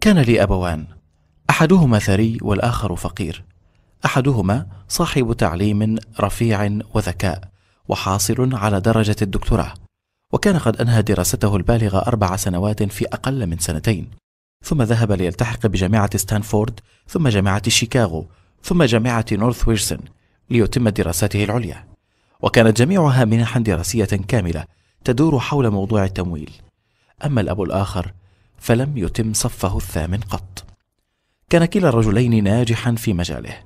كان لي أبوان أحدهما ثري والآخر فقير أحدهما صاحب تعليم رفيع وذكاء وحاصل على درجة الدكتوراه وكان قد أنهى دراسته البالغة أربع سنوات في أقل من سنتين ثم ذهب ليلتحق بجامعة ستانفورد ثم جامعة شيكاغو ثم جامعة نورث ويرسن ليتم دراساته العليا وكانت جميعها منحا دراسية كاملة تدور حول موضوع التمويل أما الأب الآخر فلم يتم صفه الثامن قط كان كلا الرجلين ناجحا في مجاله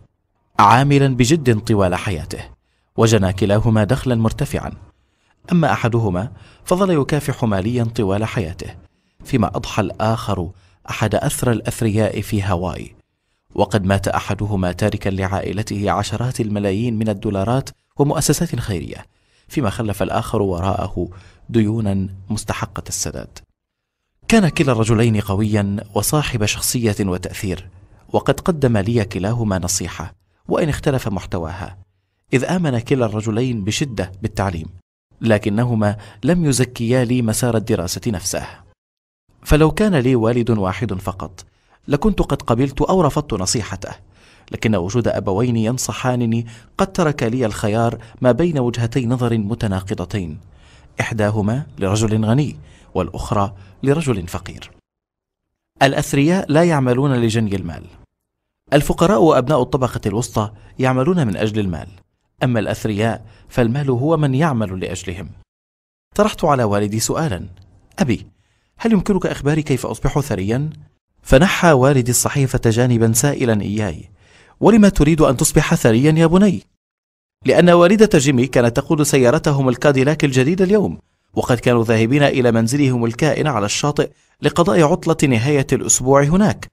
عاملا بجد طوال حياته وجنى كلاهما دخلا مرتفعا اما احدهما فظل يكافح ماليا طوال حياته فيما اضحى الاخر احد اثرى الاثرياء في هاواي وقد مات احدهما تاركا لعائلته عشرات الملايين من الدولارات ومؤسسات خيريه فيما خلف الاخر وراءه ديونا مستحقه السداد كان كلا الرجلين قويا وصاحب شخصيه وتاثير وقد قدم لي كلاهما نصيحه وان اختلف محتواها اذ امن كلا الرجلين بشده بالتعليم لكنهما لم يزكيا لي مسار الدراسه نفسه فلو كان لي والد واحد فقط لكنت قد قبلت او رفضت نصيحته لكن وجود ابوين ينصحانني قد ترك لي الخيار ما بين وجهتي نظر متناقضتين احداهما لرجل غني والأخرى لرجل فقير. الأثرياء لا يعملون لجني المال. الفقراء وأبناء الطبقة الوسطى يعملون من أجل المال، أما الأثرياء فالمال هو من يعمل لأجلهم. طرحت على والدي سؤالا: أبي، هل يمكنك إخباري كيف أصبح ثريا؟ فنحى والدي الصحيفة جانبا سائلا إياي: ولم تريد أن تصبح ثريا يا بني؟ لأن والدة جيمي كانت تقود سيارتهم الكاديلاك الجديد اليوم وقد كانوا ذاهبين إلى منزلهم الكائن على الشاطئ لقضاء عطلة نهاية الأسبوع هناك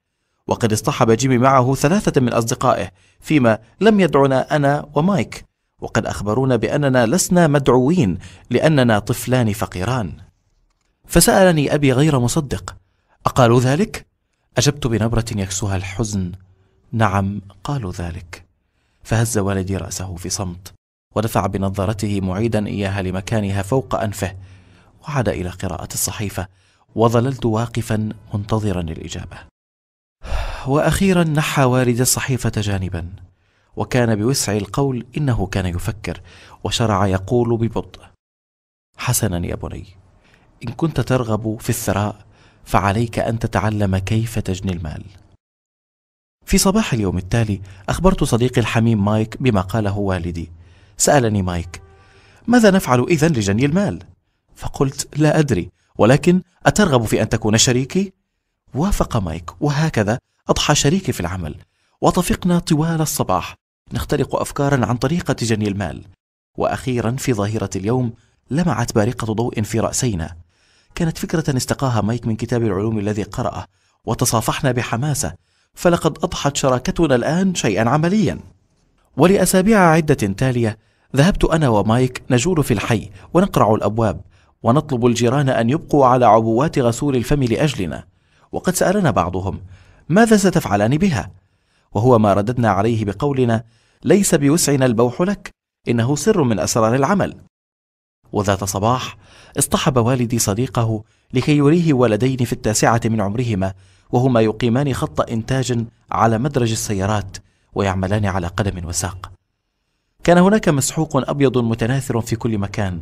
وقد اصطحب جيمي معه ثلاثة من أصدقائه فيما لم يدعنا أنا ومايك وقد أخبرونا بأننا لسنا مدعوين لأننا طفلان فقيران فسألني أبي غير مصدق أقالوا ذلك؟ أجبت بنبرة يكسوها الحزن نعم قالوا ذلك فهز والدي رأسه في صمت ودفع بنظارته معيدا إياها لمكانها فوق أنفه وعاد الى قراءه الصحيفه وظللت واقفا منتظرا الاجابه واخيرا نحى والد الصحيفه جانبا وكان بوسع القول انه كان يفكر وشرع يقول ببطء حسنا يا بني ان كنت ترغب في الثراء فعليك ان تتعلم كيف تجني المال في صباح اليوم التالي اخبرت صديقي الحميم مايك بما قاله والدي سالني مايك ماذا نفعل اذا لجني المال فقلت لا أدري ولكن أترغب في أن تكون شريكي؟ وافق مايك وهكذا أضحى شريكي في العمل وطفقنا طوال الصباح نخترق أفكارا عن طريقة جني المال وأخيرا في ظاهره اليوم لمعت بارقة ضوء في رأسينا كانت فكرة استقاها مايك من كتاب العلوم الذي قرأه وتصافحنا بحماسة فلقد أضحت شراكتنا الآن شيئا عمليا ولأسابيع عدة تالية ذهبت أنا ومايك نجول في الحي ونقرع الأبواب ونطلب الجيران أن يبقوا على عبوات غسول الفم لأجلنا وقد سألنا بعضهم ماذا ستفعلان بها؟ وهو ما رددنا عليه بقولنا ليس بوسعنا البوح لك إنه سر من أسرار العمل وذات صباح اصطحب والدي صديقه لكي يريه ولدين في التاسعة من عمرهما وهما يقيمان خط إنتاج على مدرج السيارات ويعملان على قدم وساق كان هناك مسحوق أبيض متناثر في كل مكان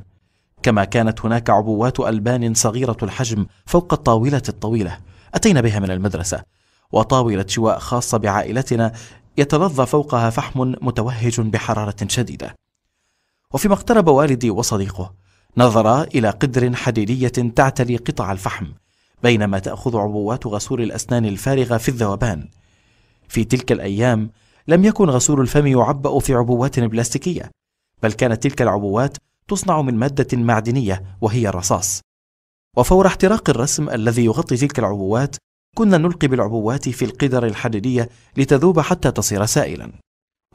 كما كانت هناك عبوات ألبان صغيرة الحجم فوق الطاولة الطويلة أتينا بها من المدرسة وطاولة شواء خاصة بعائلتنا يتلظى فوقها فحم متوهج بحرارة شديدة وفيما اقترب والدي وصديقه نظرا إلى قدر حديدية تعتلي قطع الفحم بينما تأخذ عبوات غسول الأسنان الفارغة في الذوبان في تلك الأيام لم يكن غسول الفم يعبأ في عبوات بلاستيكية بل كانت تلك العبوات تصنع من مادة معدنية وهي الرصاص وفور احتراق الرسم الذي يغطي تلك العبوات كنا نلقي بالعبوات في القدر الحديدية لتذوب حتى تصير سائلا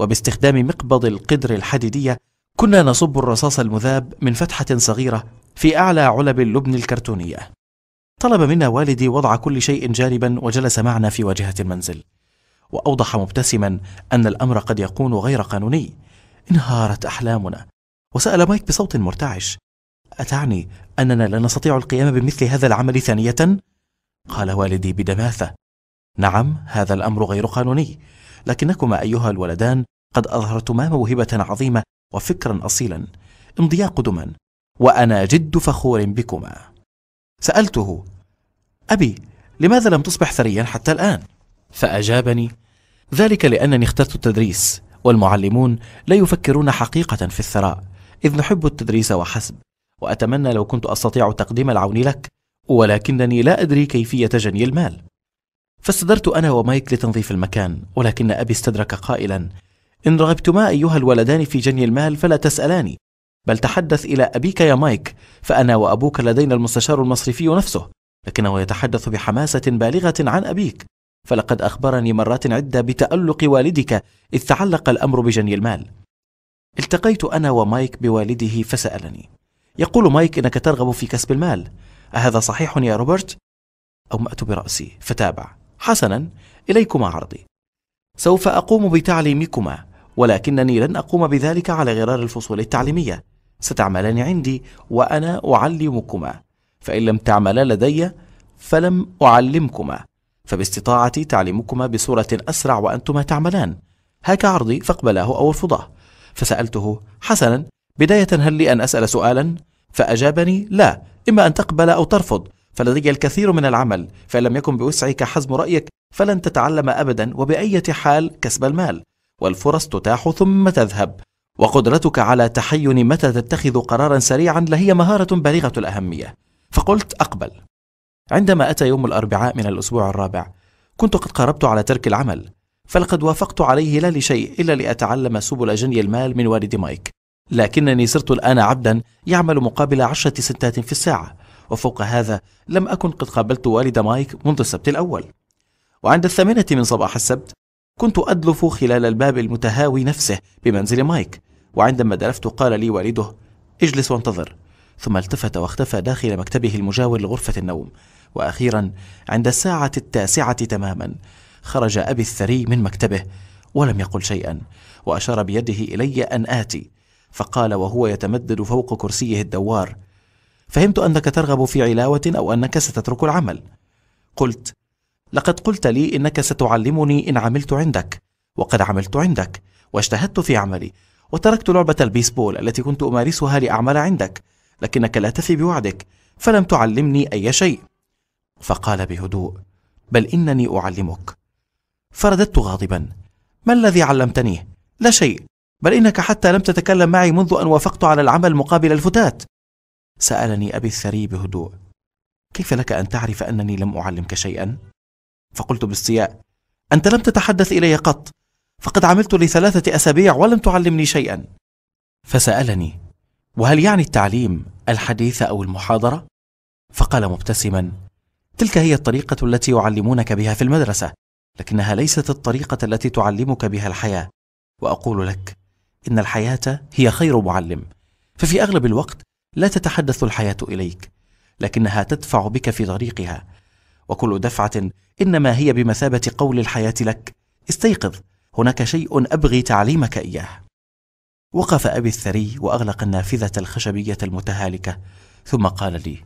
وباستخدام مقبض القدر الحديدية كنا نصب الرصاص المذاب من فتحة صغيرة في أعلى علب اللبن الكرتونية طلب منا والدي وضع كل شيء جانبا وجلس معنا في واجهة المنزل وأوضح مبتسما أن الأمر قد يكون غير قانوني انهارت أحلامنا وسأل مايك بصوت مرتعش أتعني أننا لا نستطيع القيام بمثل هذا العمل ثانية؟ قال والدي بدماثة نعم هذا الأمر غير قانوني لكنكما أيها الولدان قد أظهرتما موهبة عظيمة وفكرا أصيلا امضيا قدما وأنا جد فخور بكما سألته أبي لماذا لم تصبح ثريا حتى الآن؟ فأجابني ذلك لأنني اخترت التدريس والمعلمون لا يفكرون حقيقة في الثراء إذ نحب التدريس وحسب وأتمنى لو كنت أستطيع تقديم العون لك ولكنني لا أدري كيفية جني المال فاستدرت أنا ومايك لتنظيف المكان ولكن أبي استدرك قائلا إن رغبتما أيها الولدان في جني المال فلا تسألاني بل تحدث إلى أبيك يا مايك فأنا وأبوك لدينا المستشار المصرفي نفسه لكنه يتحدث بحماسة بالغة عن أبيك فلقد أخبرني مرات عدة بتألق والدك إذ تعلق الأمر بجني المال التقيت أنا ومايك بوالده فسألني يقول مايك إنك ترغب في كسب المال أهذا صحيح يا روبرت؟ أومأت برأسي فتابع حسنا إليكما عرضي سوف أقوم بتعليمكما ولكنني لن أقوم بذلك على غرار الفصول التعليمية ستعملان عندي وأنا أعلمكما فإن لم تعملا لدي فلم أعلمكما فباستطاعتي تعليمكما بصورة أسرع وأنتما تعملان هاك عرضي فاقبلاه أو ارفضاه فسألته حسنا بداية هل لي أن أسأل سؤالا؟ فأجابني لا إما أن تقبل أو ترفض فلدي الكثير من العمل فإن لم يكن بوسعك حزم رأيك فلن تتعلم أبدا وبأية حال كسب المال والفرص تتاح ثم تذهب وقدرتك على تحين متى تتخذ قرارا سريعا لهي مهارة بالغة الأهمية فقلت أقبل عندما أتى يوم الأربعاء من الأسبوع الرابع كنت قد قربت على ترك العمل فلقد وافقت عليه لا لشيء إلا لأتعلم سبل جني المال من والد مايك لكنني صرت الآن عبدا يعمل مقابل عشرة سنتات في الساعة وفوق هذا لم أكن قد قابلت والد مايك منذ السبت الأول وعند الثامنة من صباح السبت كنت أدلف خلال الباب المتهاوي نفسه بمنزل مايك وعندما دلفت قال لي والده اجلس وانتظر ثم التفت واختفى داخل مكتبه المجاور لغرفة النوم وأخيرا عند الساعة التاسعة تماما خرج أبي الثري من مكتبه ولم يقل شيئا وأشار بيده إلي أن آتي فقال وهو يتمدد فوق كرسيه الدوار فهمت أنك ترغب في علاوة أو أنك ستترك العمل قلت لقد قلت لي إنك ستعلمني إن عملت عندك وقد عملت عندك واجتهدت في عملي وتركت لعبة البيسبول التي كنت أمارسها لأعمل عندك لكنك لا تفي بوعدك فلم تعلمني أي شيء فقال بهدوء بل إنني أعلمك فرددت غاضبا ما الذي علمتنيه لا شيء بل انك حتى لم تتكلم معي منذ ان وافقت على العمل مقابل الفتاه سالني ابي الثري بهدوء كيف لك ان تعرف انني لم اعلمك شيئا فقلت باستياء انت لم تتحدث الي قط فقد عملت لثلاثه اسابيع ولم تعلمني شيئا فسالني وهل يعني التعليم الحديث او المحاضره فقال مبتسما تلك هي الطريقه التي يعلمونك بها في المدرسه لكنها ليست الطريقه التي تعلمك بها الحياه واقول لك ان الحياه هي خير معلم ففي اغلب الوقت لا تتحدث الحياه اليك لكنها تدفع بك في طريقها وكل دفعه انما هي بمثابه قول الحياه لك استيقظ هناك شيء ابغي تعليمك اياه وقف ابي الثري واغلق النافذه الخشبيه المتهالكه ثم قال لي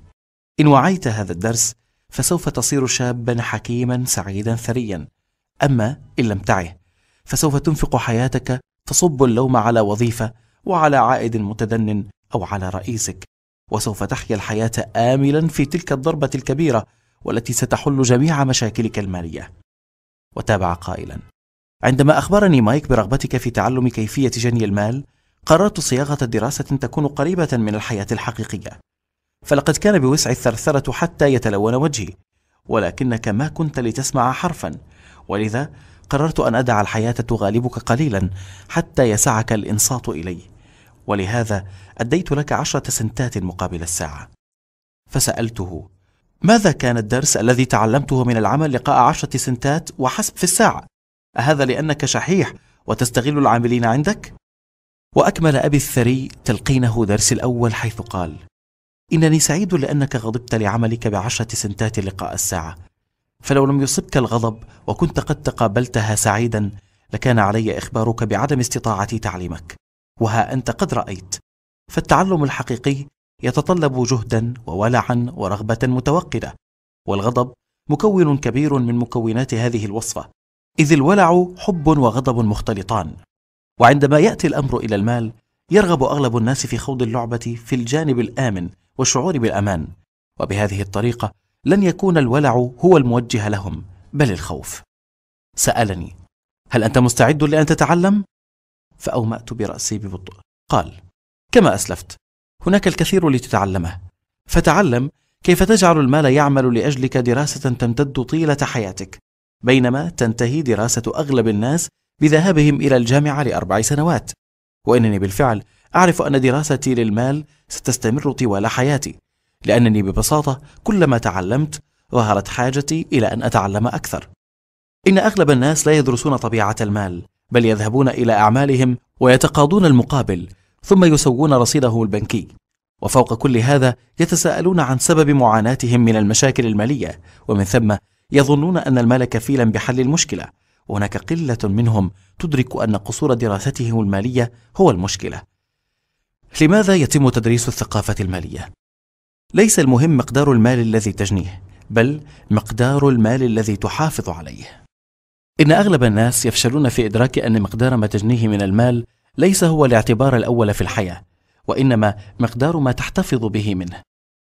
ان وعيت هذا الدرس فسوف تصير شابا حكيما سعيدا ثريا أما إن لم تعه فسوف تنفق حياتك تصب اللوم على وظيفة وعلى عائد متدن أو على رئيسك وسوف تحيا الحياة آملا في تلك الضربة الكبيرة والتي ستحل جميع مشاكلك المالية وتابع قائلا عندما أخبرني مايك برغبتك في تعلم كيفية جني المال قررت صياغة دراسة تكون قريبة من الحياة الحقيقية فلقد كان بوسعي الثرثرة حتى يتلون وجهي ولكنك ما كنت لتسمع حرفا ولذا قررت أن أدع الحياة تغالبك قليلا حتى يسعك الإنصات إلي ولهذا أديت لك عشرة سنتات مقابل الساعة فسألته ماذا كان الدرس الذي تعلمته من العمل لقاء عشرة سنتات وحسب في الساعة؟ أهذا لأنك شحيح وتستغل العاملين عندك؟ وأكمل أبي الثري تلقينه درس الأول حيث قال إنني سعيد لأنك غضبت لعملك بعشرة سنتات لقاء الساعة فلو لم يصبك الغضب وكنت قد تقابلتها سعيدا لكان علي اخبارك بعدم استطاعتي تعليمك وها انت قد رايت فالتعلم الحقيقي يتطلب جهدا وولعا ورغبه متوقده والغضب مكون كبير من مكونات هذه الوصفه اذ الولع حب وغضب مختلطان وعندما ياتي الامر الى المال يرغب اغلب الناس في خوض اللعبه في الجانب الامن والشعور بالامان وبهذه الطريقه لن يكون الولع هو الموجه لهم بل الخوف سالني هل انت مستعد لان تتعلم فاومات براسي ببطء قال كما اسلفت هناك الكثير لتتعلمه فتعلم كيف تجعل المال يعمل لاجلك دراسه تمتد طيله حياتك بينما تنتهي دراسه اغلب الناس بذهابهم الى الجامعه لاربع سنوات وانني بالفعل اعرف ان دراستي للمال ستستمر طوال حياتي لأنني ببساطة كلما تعلمت ظهرت حاجتي إلى أن أتعلم أكثر. إن أغلب الناس لا يدرسون طبيعة المال، بل يذهبون إلى أعمالهم ويتقاضون المقابل، ثم يسوون رصيده البنكي. وفوق كل هذا يتساءلون عن سبب معاناتهم من المشاكل المالية، ومن ثم يظنون أن المال كفيلا بحل المشكلة، وهناك قلة منهم تدرك أن قصور دراستهم المالية هو المشكلة. لماذا يتم تدريس الثقافة المالية؟ ليس المهم مقدار المال الذي تجنيه بل مقدار المال الذي تحافظ عليه ان اغلب الناس يفشلون في ادراك ان مقدار ما تجنيه من المال ليس هو الاعتبار الاول في الحياه وانما مقدار ما تحتفظ به منه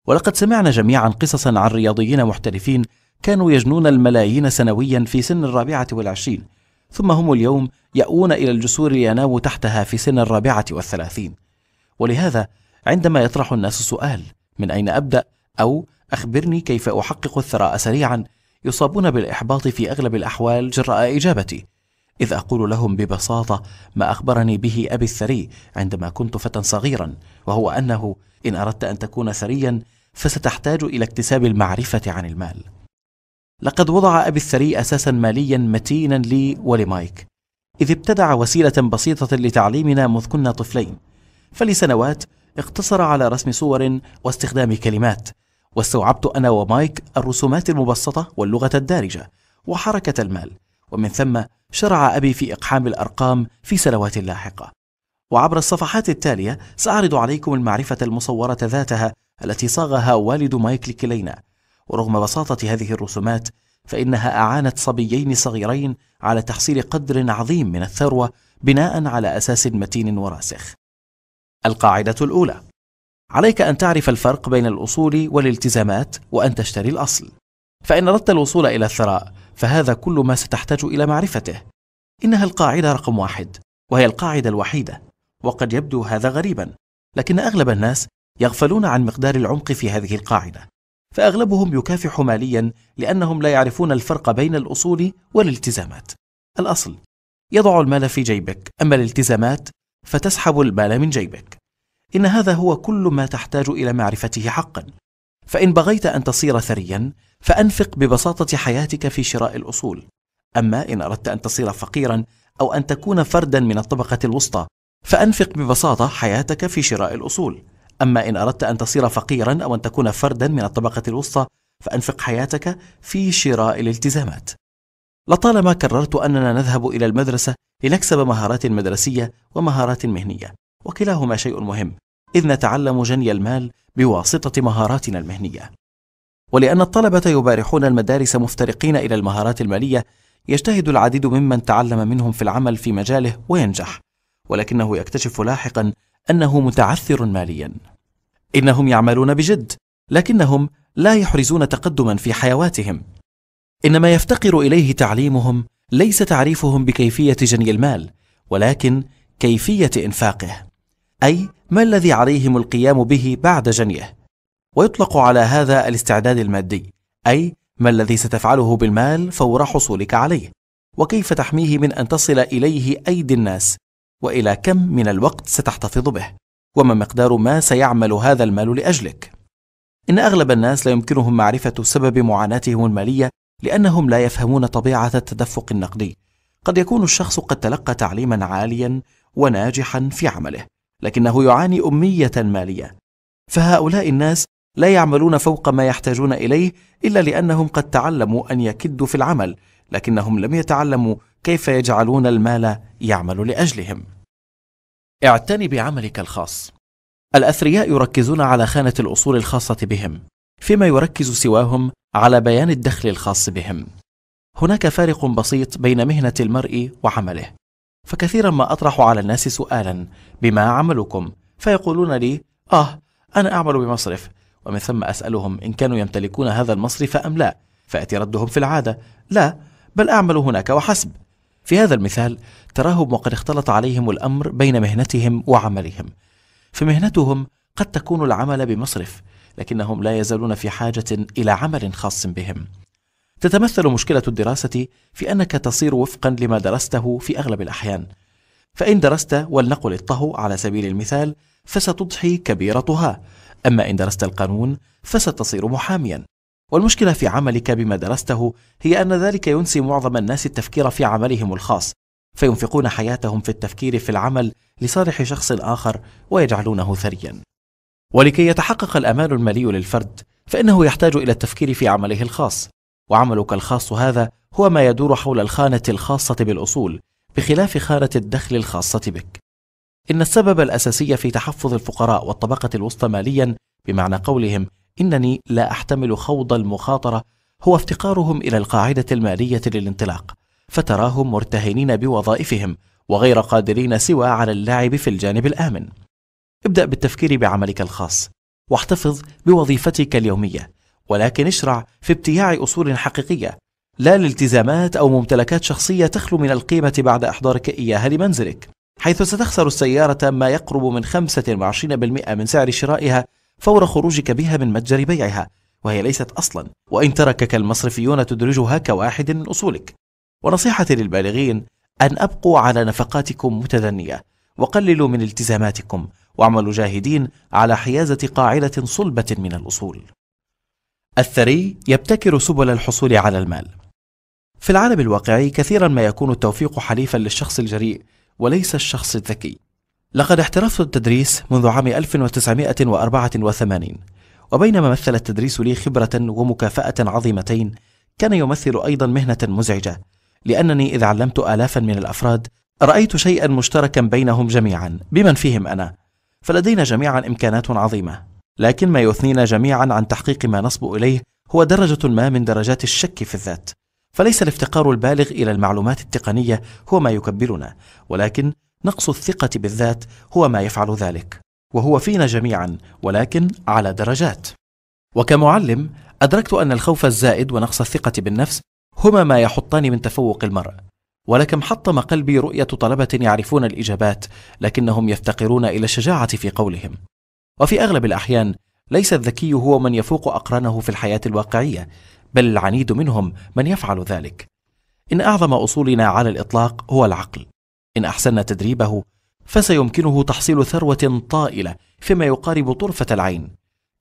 ولقد سمعنا جميعا قصصا عن رياضيين محترفين كانوا يجنون الملايين سنويا في سن الرابعه والعشرين ثم هم اليوم ياوون الى الجسور ليناموا تحتها في سن الرابعه والثلاثين ولهذا عندما يطرح الناس السؤال من أين أبدأ أو أخبرني كيف أحقق الثراء سريعا يصابون بالإحباط في أغلب الأحوال جراء إجابتي إذ أقول لهم ببساطة ما أخبرني به أبي الثري عندما كنت فتى صغيرا وهو أنه إن أردت أن تكون ثريا فستحتاج إلى اكتساب المعرفة عن المال لقد وضع أبي الثري أساسا ماليا متينا لي ولمايك إذ ابتدع وسيلة بسيطة لتعليمنا مذ كنا طفلين فلسنوات اقتصر على رسم صور واستخدام كلمات واستوعبت أنا ومايك الرسومات المبسطة واللغة الدارجة وحركة المال ومن ثم شرع أبي في إقحام الأرقام في سنوات لاحقة وعبر الصفحات التالية سأعرض عليكم المعرفة المصورة ذاتها التي صاغها والد مايك لكلينا ورغم بساطة هذه الرسومات فإنها أعانت صبيين صغيرين على تحصيل قدر عظيم من الثروة بناء على أساس متين وراسخ القاعدة الأولى: عليك أن تعرف الفرق بين الأصول والالتزامات وأن تشتري الأصل، فإن أردت الوصول إلى الثراء فهذا كل ما ستحتاج إلى معرفته. إنها القاعدة رقم واحد، وهي القاعدة الوحيدة، وقد يبدو هذا غريبًا، لكن أغلب الناس يغفلون عن مقدار العمق في هذه القاعدة، فأغلبهم يكافح ماليًا لأنهم لا يعرفون الفرق بين الأصول والالتزامات. الأصل يضع المال في جيبك، أما الالتزامات فتسحب المال من جيبك ان هذا هو كل ما تحتاج الى معرفته حقا فان بغيت ان تصير ثريا فانفق ببساطه حياتك في شراء الاصول اما ان اردت ان تصير فقيرا او ان تكون فردا من الطبقه الوسطى فانفق ببساطه حياتك في شراء الاصول اما ان اردت ان تصير فقيرا او ان تكون فردا من الطبقه الوسطى فانفق حياتك في شراء الالتزامات لطالما كررت اننا نذهب الى المدرسه لنكسب مهارات مدرسية ومهارات مهنية وكلاهما شيء مهم إذ نتعلم جني المال بواسطة مهاراتنا المهنية ولأن الطلبة يبارحون المدارس مفترقين إلى المهارات المالية يجتهد العديد ممن تعلم منهم في العمل في مجاله وينجح ولكنه يكتشف لاحقا أنه متعثر ماليا إنهم يعملون بجد لكنهم لا يحرزون تقدما في حيواتهم إنما يفتقر إليه تعليمهم ليس تعريفهم بكيفيه جني المال ولكن كيفيه انفاقه اي ما الذي عليهم القيام به بعد جنيه ويطلق على هذا الاستعداد المادي اي ما الذي ستفعله بالمال فور حصولك عليه وكيف تحميه من ان تصل اليه ايدي الناس والى كم من الوقت ستحتفظ به وما مقدار ما سيعمل هذا المال لاجلك ان اغلب الناس لا يمكنهم معرفه سبب معاناتهم الماليه لانهم لا يفهمون طبيعه التدفق النقدي قد يكون الشخص قد تلقى تعليما عاليا وناجحا في عمله لكنه يعاني اميه ماليه فهؤلاء الناس لا يعملون فوق ما يحتاجون اليه الا لانهم قد تعلموا ان يكدوا في العمل لكنهم لم يتعلموا كيف يجعلون المال يعمل لاجلهم اعتني بعملك الخاص الاثرياء يركزون على خانه الاصول الخاصه بهم فيما يركز سواهم على بيان الدخل الخاص بهم هناك فارق بسيط بين مهنه المرء وعمله فكثيرا ما اطرح على الناس سؤالا بما عملكم فيقولون لي اه انا اعمل بمصرف ومن ثم اسالهم ان كانوا يمتلكون هذا المصرف ام لا فياتي ردهم في العاده لا بل اعمل هناك وحسب في هذا المثال تراهم وقد اختلط عليهم الامر بين مهنتهم وعملهم فمهنتهم قد تكون العمل بمصرف لكنهم لا يزالون في حاجه الى عمل خاص بهم تتمثل مشكله الدراسه في انك تصير وفقا لما درسته في اغلب الاحيان فان درست ولنقل الطهو على سبيل المثال فستضحي كبيرتها اما ان درست القانون فستصير محاميا والمشكله في عملك بما درسته هي ان ذلك ينسي معظم الناس التفكير في عملهم الخاص فينفقون حياتهم في التفكير في العمل لصالح شخص اخر ويجعلونه ثريا ولكي يتحقق الأمان المالي للفرد فإنه يحتاج إلى التفكير في عمله الخاص وعملك الخاص هذا هو ما يدور حول الخانة الخاصة بالأصول بخلاف خانة الدخل الخاصة بك إن السبب الأساسي في تحفظ الفقراء والطبقة الوسطى ماليا بمعنى قولهم إنني لا أحتمل خوض المخاطرة هو افتقارهم إلى القاعدة المالية للانطلاق فتراهم مرتهنين بوظائفهم وغير قادرين سوى على اللعب في الجانب الآمن ابدأ بالتفكير بعملك الخاص واحتفظ بوظيفتك اليومية ولكن اشرع في ابتياع أصول حقيقية لا لالتزامات أو ممتلكات شخصية تخلو من القيمة بعد إحضارك إياها لمنزلك حيث ستخسر السيارة ما يقرب من 25% من سعر شرائها فور خروجك بها من متجر بيعها وهي ليست أصلا وإن تركك المصرفيون تدرجها كواحد من أصولك ونصيحتي للبالغين أن أبقوا على نفقاتكم متدنية وقللوا من التزاماتكم وعمل جاهدين على حيازة قاعدة صلبة من الأصول الثري يبتكر سبل الحصول على المال في العالم الواقعي كثيرا ما يكون التوفيق حليفا للشخص الجريء وليس الشخص الذكي لقد احترفت التدريس منذ عام 1984 وبينما مثل التدريس لي خبرة ومكافأة عظيمتين كان يمثل أيضا مهنة مزعجة لأنني إذا علمت آلافا من الأفراد رأيت شيئا مشتركا بينهم جميعا بمن فيهم أنا فلدينا جميعا إمكانات عظيمة لكن ما يثنينا جميعا عن تحقيق ما نصب إليه هو درجة ما من درجات الشك في الذات فليس الافتقار البالغ إلى المعلومات التقنية هو ما يكبلنا ولكن نقص الثقة بالذات هو ما يفعل ذلك وهو فينا جميعا ولكن على درجات وكمعلم أدركت أن الخوف الزائد ونقص الثقة بالنفس هما ما يحطان من تفوق المرء ولكم حطم قلبي رؤية طلبة يعرفون الإجابات لكنهم يفتقرون إلى الشجاعة في قولهم وفي أغلب الأحيان ليس الذكي هو من يفوق أقرانه في الحياة الواقعية بل العنيد منهم من يفعل ذلك إن أعظم أصولنا على الإطلاق هو العقل إن أحسن تدريبه فسيمكنه تحصيل ثروة طائلة فيما يقارب طرفة العين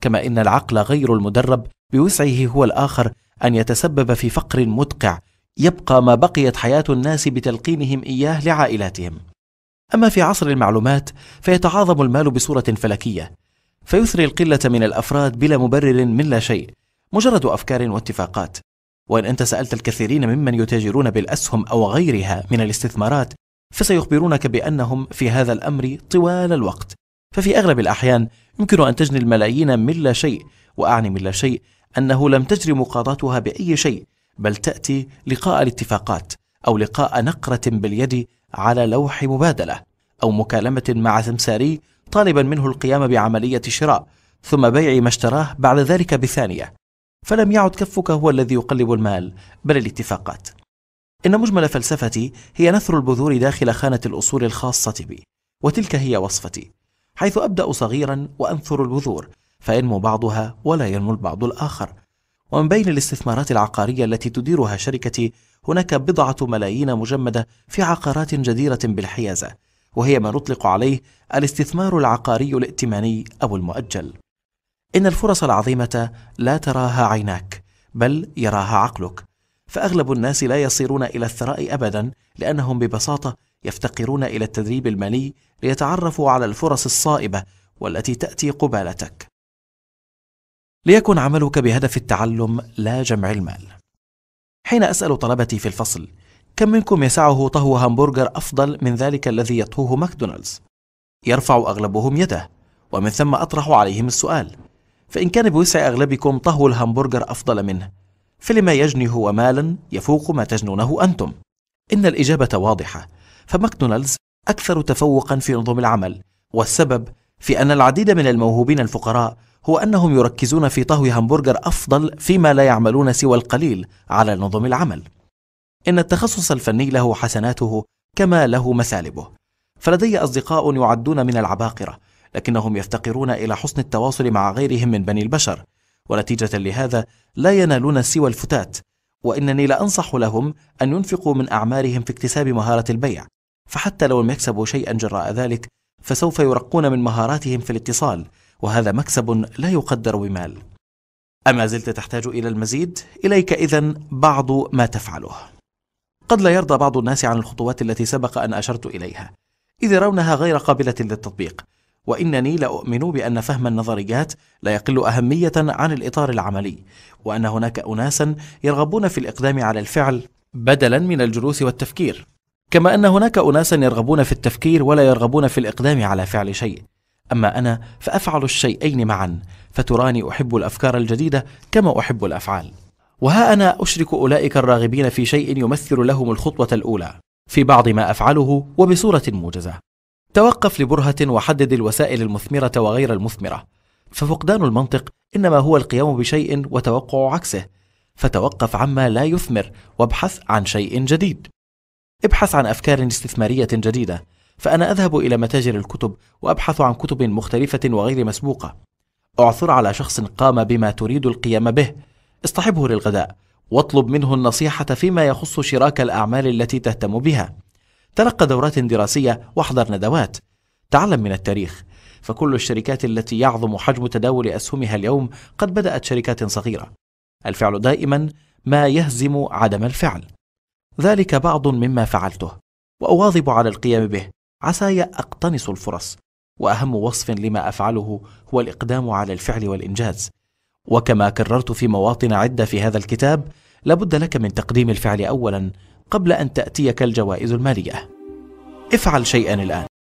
كما إن العقل غير المدرب بوسعه هو الآخر أن يتسبب في فقر مدقع يبقى ما بقيت حياه الناس بتلقينهم اياه لعائلاتهم اما في عصر المعلومات فيتعاظم المال بصوره فلكيه فيثري القله من الافراد بلا مبرر من لا شيء مجرد افكار واتفاقات وان انت سالت الكثيرين ممن يتاجرون بالاسهم او غيرها من الاستثمارات فسيخبرونك بانهم في هذا الامر طوال الوقت ففي اغلب الاحيان يمكن ان تجني الملايين من لا شيء واعني من لا شيء انه لم تجري مقاضاتها باي شيء بل تأتي لقاء الاتفاقات أو لقاء نقرة باليد على لوح مبادلة أو مكالمة مع سمساري طالبا منه القيام بعملية شراء ثم بيع ما اشتراه بعد ذلك بثانية فلم يعد كفك هو الذي يقلب المال بل الاتفاقات إن مجمل فلسفتي هي نثر البذور داخل خانة الأصول الخاصة بي وتلك هي وصفتي حيث أبدأ صغيرا وأنثر البذور فينمو بعضها ولا ينمو البعض الآخر ومن بين الاستثمارات العقارية التي تديرها شركتي هناك بضعة ملايين مجمدة في عقارات جديرة بالحيازة وهي ما نطلق عليه الاستثمار العقاري الائتماني أو المؤجل إن الفرص العظيمة لا تراها عيناك بل يراها عقلك فأغلب الناس لا يصيرون إلى الثراء أبدا لأنهم ببساطة يفتقرون إلى التدريب المالي ليتعرفوا على الفرص الصائبة والتي تأتي قبالتك ليكن عملك بهدف التعلم لا جمع المال حين أسأل طلبتي في الفصل كم منكم يسعه طهو همبرجر أفضل من ذلك الذي يطهوه ماكدونالدز يرفع أغلبهم يده ومن ثم أطرح عليهم السؤال فإن كان بوسع أغلبكم طهو الهمبرجر أفضل منه فلما يجني هو مالا يفوق ما تجنونه أنتم إن الإجابة واضحة فماكدونالدز أكثر تفوقا في نظم العمل والسبب في أن العديد من الموهوبين الفقراء هو أنهم يركزون في طهو همبرجر أفضل فيما لا يعملون سوى القليل على نظم العمل. إن التخصص الفني له حسناته كما له مسالبه. فلدي أصدقاء يعدون من العباقرة، لكنهم يفتقرون إلى حسن التواصل مع غيرهم من بني البشر، ونتيجة لهذا لا ينالون سوى الفتات، وإنني لأنصح لهم أن ينفقوا من أعمارهم في اكتساب مهارة البيع، فحتى لو لم يكسبوا شيئا جراء ذلك، فسوف يرقون من مهاراتهم في الاتصال وهذا مكسب لا يقدر بمال أما زلت تحتاج إلى المزيد إليك إذا بعض ما تفعله قد لا يرضى بعض الناس عن الخطوات التي سبق أن أشرت إليها إذ يرونها غير قابلة للتطبيق وإنني لأؤمن بأن فهم النظريات لا يقل أهمية عن الإطار العملي وأن هناك أناسا يرغبون في الإقدام على الفعل بدلا من الجلوس والتفكير كما أن هناك أناسا يرغبون في التفكير ولا يرغبون في الإقدام على فعل شيء اما انا فافعل الشيئين معا فتراني احب الافكار الجديده كما احب الافعال وها انا اشرك اولئك الراغبين في شيء يمثل لهم الخطوه الاولى في بعض ما افعله وبصوره موجزه توقف لبرهه وحدد الوسائل المثمره وغير المثمره ففقدان المنطق انما هو القيام بشيء وتوقع عكسه فتوقف عما لا يثمر وابحث عن شيء جديد ابحث عن افكار استثماريه جديده فأنا أذهب إلى متاجر الكتب وأبحث عن كتب مختلفة وغير مسبوقة. أعثر على شخص قام بما تريد القيام به، اصطحبه للغداء، واطلب منه النصيحة فيما يخص شراك الأعمال التي تهتم بها. تلقى دورات دراسية واحضر ندوات. تعلم من التاريخ، فكل الشركات التي يعظم حجم تداول أسهمها اليوم قد بدأت شركات صغيرة. الفعل دائما ما يهزم عدم الفعل. ذلك بعض مما فعلته، وأواظب على القيام به، عساي اقتنص الفرص واهم وصف لما افعله هو الاقدام على الفعل والانجاز وكما كررت في مواطن عده في هذا الكتاب لابد لك من تقديم الفعل اولا قبل ان تاتيك الجوائز الماليه افعل شيئا الان